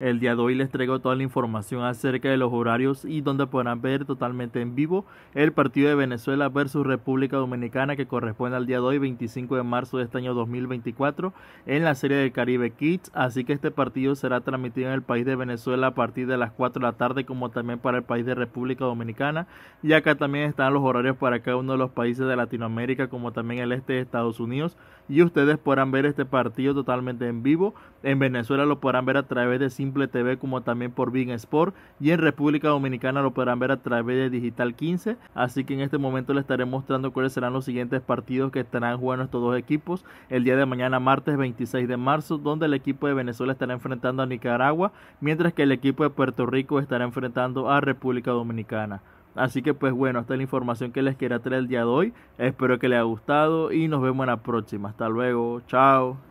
El día de hoy les traigo toda la información acerca de los horarios y donde podrán ver totalmente en vivo el partido de Venezuela versus República Dominicana que corresponde al día de hoy 25 de marzo de este año 2024 en la serie del Caribe Kids. Así que este partido será transmitido en el país de Venezuela a partir de las 4 de la tarde como también para el país de República Dominicana. Y acá también están los horarios para cada uno de los países de Latinoamérica como también el este de Estados Unidos. Y ustedes podrán ver este partido totalmente en vivo. En Venezuela lo podrán ver a través de Simple TV como también por Big Sport y en República Dominicana lo podrán ver a través de Digital 15. Así que en este momento les estaré mostrando cuáles serán los siguientes partidos que estarán jugando estos dos equipos el día de mañana martes 26 de marzo donde el equipo de Venezuela estará enfrentando a Nicaragua mientras que el equipo de Puerto Rico estará enfrentando a República Dominicana. Así que pues bueno, esta es la información que les quería traer el día de hoy. Espero que les haya gustado y nos vemos en la próxima. Hasta luego, chao.